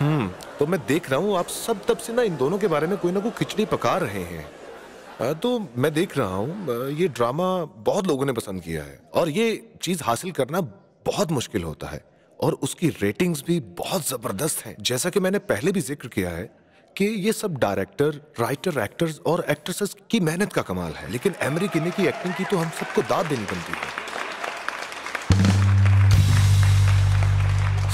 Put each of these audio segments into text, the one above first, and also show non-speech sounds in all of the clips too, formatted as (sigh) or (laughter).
हम्म तो मैं देख रहा हूँ आप सब तब से ना इन दोनों के बारे में कोई ना कोई खिचड़ी पका रहे हैं तो मैं देख रहा हूँ ये ड्रामा बहुत लोगों ने पसंद किया है और ये चीज़ हासिल करना बहुत मुश्किल होता है और उसकी रेटिंग्स भी बहुत ज़बरदस्त हैं जैसा कि मैंने पहले भी जिक्र किया है कि ये सब डायरेक्टर राइटर एक्टर्स और एक्ट्रेसेस की मेहनत का कमाल है लेकिन एमरी किन्नी की एक्टिंग की तो हम सबको दाद देनी बनती है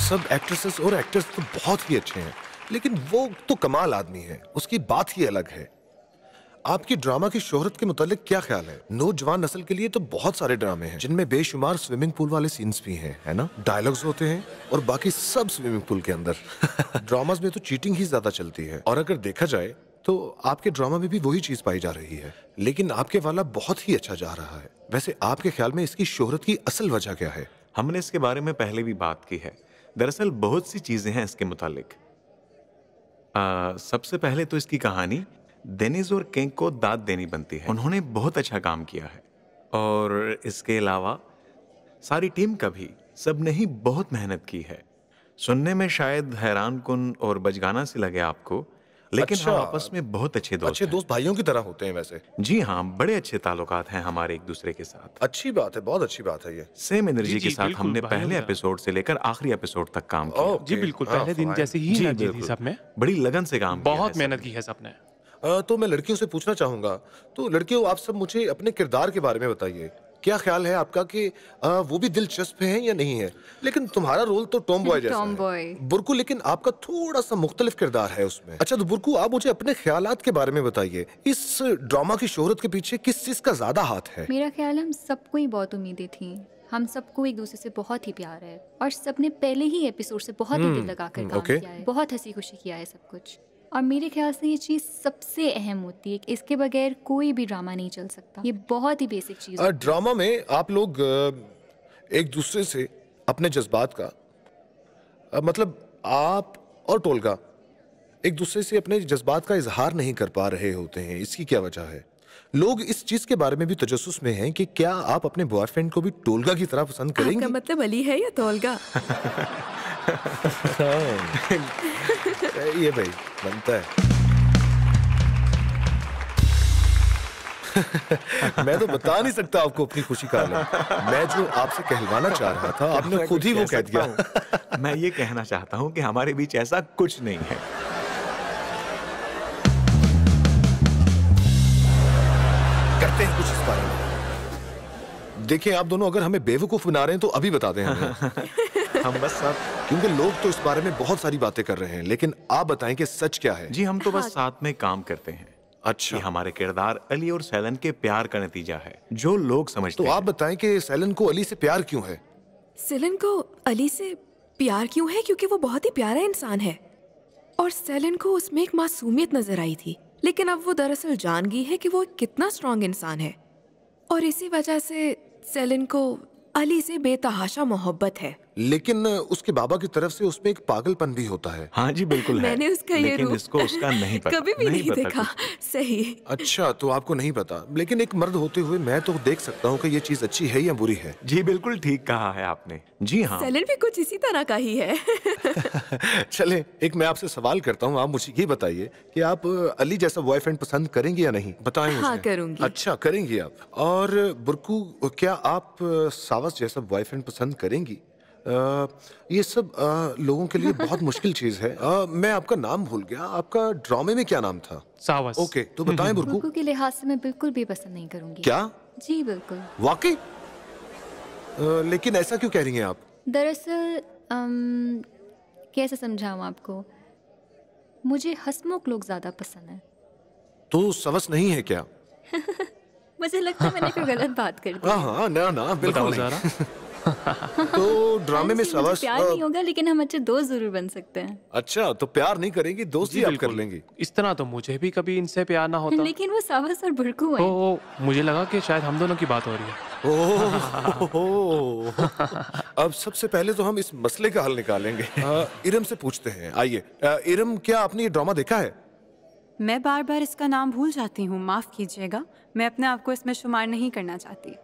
सब एक्ट्रेसेस और एक्टर्स तो बहुत ही अच्छे हैं लेकिन वो तो कमाल आदमी है उसकी बात ही अलग है आपकी ड्रामा की शोहरत के मुतालिक क्या ख्याल है नौजवान नस्ल के लिए तो बहुत सारे ड्रामे हैं जिनमें बेशुमार स्विमिंग पूल वाले सीन्स भी हैं है ना डायलॉग्स होते हैं और बाकी सब स्विमिंग पूल के अंदर ड्रामास (laughs) में तो चीटिंग ही ज्यादा चलती है और अगर देखा जाए तो आपके ड्रामा में भी वही चीज पाई जा रही है लेकिन आपके वाला बहुत ही अच्छा जा रहा है वैसे आपके ख्याल में इसकी शोहरत की असल वजह क्या है हमने इसके बारे में पहले भी बात की है दरअसल बहुत सी चीज़ें हैं इसके मुतालिक आ, सबसे पहले तो इसकी कहानी देनिज और केंक को दाद देनी बनती है उन्होंने बहुत अच्छा काम किया है और इसके अलावा सारी टीम का भी सब ने ही बहुत मेहनत की है सुनने में शायद हैरान कन और बजगाना सी लगे आपको लेकिन अच्छा, हम आपस में बहुत अच्छे दोस्त अच्छे दोस्त भाइयों की तरह होते हैं वैसे जी हाँ बड़े अच्छे ताल्लुकात हैं हमारे एक दूसरे के साथ अच्छी बात है बहुत अच्छी बात है ये सेम एनर्जी के साथ हमने पहले एपिसोड से लेकर आखिरी एपिसोड तक काम किया जी बिल्कुल हाँ, पहले दिन जैसे ही सब में बड़ी लगन से काम बहुत मेहनत की है सबने तो मैं लड़कियों से पूछना चाहूंगा तो लड़कियों आप सब मुझे अपने किरदार के बारे में बताइए क्या ख्याल है आपका कि आ, वो भी दिलचस्प है या नहीं है लेकिन तुम्हारा रोल तो टॉम बॉय जैसा है बुरकू लेकिन आपका थोड़ा सा मुख्तलिफ किरदार है उसमें अच्छा तो बुरकू आप मुझे अपने ख्याल के बारे में बताइए इस ड्रामा की शोहरत के पीछे किस चीज का ज्यादा हाथ है मेरा ख्याल हम सबको ही बहुत उम्मीदें थी हम सबको एक दूसरे से बहुत ही प्यार है और सबने पहले ही एपिसोड से बहुत ही हम्म, दिल लगा कर हम्म, काम किया है बहुत हंसी खुशी किया है सब कुछ और मेरे ख्याल से ये चीज़ सबसे अहम होती है इसके बगैर कोई भी ड्रामा नहीं चल सकता ये बहुत ही बेसिक चीज़ ड्रामा में आप लोग एक दूसरे से अपने जज्बात का मतलब आप और टोलगा एक दूसरे से अपने जज्बात का इजहार नहीं कर पा रहे होते हैं इसकी क्या वजह है लोग इस चीज के बारे में भी तजस में हैं कि क्या आप अपने बॉयफ्रेंड को भी टोलगा की तरह पसंद करेंगे मतलब अली है या टोलगा (laughs) ये भाई बनता है मैं तो बता नहीं सकता आपको अपनी खुशी का आलम मैं जो आपसे कहलवाना चाह रहा था आपने खुद ही वो कह दिया मैं ये कहना चाहता हूं कि हमारे बीच ऐसा कुछ नहीं है करते हैं कुछ इस बारे में देखिए आप दोनों अगर हमें बेवकूफ बना रहे हैं तो अभी दें हमें हम बस साथ क्योंकि लोग तो इस बारे में बहुत सारी बातें कर रहे हैं लेकिन आप बताएं कि सच क्या है जी हम तो बस हाँ। साथ में काम करते हैं अच्छा हमारे किरदार अली और सैलन के प्यार का नतीजा है जो लोग समझते तो आप बताएं कि सैलन को अली से प्यार क्यों है सैलन को अली से प्यार क्यों है क्योंकि वो बहुत ही प्यारा इंसान है और सैलन को उसमें एक मासूमियत नजर आई थी लेकिन अब वो दरअसल जान गई है कि वो कितना स्ट्रांग इंसान है और इसी वजह से सैलन को अली से बेतहाशा मोहब्बत है लेकिन उसके बाबा की तरफ से उसमें एक पागलपन भी होता है हाँ जी बिल्कुल है। मैंने उसका लेकिन ये रूप इसको उसका नहीं पता कभी भी नहीं, नहीं देखा सही अच्छा तो आपको नहीं पता लेकिन एक मर्द होते हुए मैं तो देख सकता हूँ कि ये चीज अच्छी है या बुरी है जी बिल्कुल ठीक कहा है आपने जी हाँ सैलर भी कुछ इसी तरह का ही है (laughs) चले एक मैं आपसे सवाल करता हूँ आप मुझे ये बताइए कि आप अली जैसा बॉयफ्रेंड पसंद करेंगे या नहीं बताए हाँ करूंगी अच्छा करेंगी आप और बुरकू क्या आप सावस जैसा बॉयफ्रेंड पसंद करेंगी ये सब आ, लोगों के लिए बहुत (laughs) मुश्किल चीज है आ, मैं आपका नाम भूल गया आपका ड्रामे में क्या नाम था सावस ओके तो हम्म, बताएं हम्म। बुरकू बुरकू के लिहाज से मैं बिल्कुल भी पसंद नहीं करूंगी क्या जी बिल्कुल वाकई लेकिन ऐसा क्यों कह रही हैं आप दरअसल कैसे समझाऊं आपको मुझे हसमुख लोग ज्यादा पसंद है तो सवस नहीं है क्या (laughs) मुझे लगता है मैंने कोई गलत बात कर दी हाँ, हाँ ना ना बिल्कुल नहीं (laughs) (laughs) तो ड्रामे में सवास प्यार नहीं होगा लेकिन हम अच्छे दोस्त जरूर बन सकते हैं अच्छा तो प्यार नहीं करेंगी दोस्ती आप कर लेंगी इस तरह तो मुझे भी कभी इनसे प्यार ना होता लेकिन वो सवास और भड़कू है ओ, मुझे लगा कि शायद हम दोनों की बात हो रही है ओ, अब सबसे पहले तो हम इस मसले का हल निकालेंगे इरम से पूछते हैं आइए इरम क्या आपने ये ड्रामा देखा है मैं बार बार इसका नाम भूल जाती हूँ माफ कीजिएगा मैं अपने आप को इसमें शुमार नहीं करना चाहती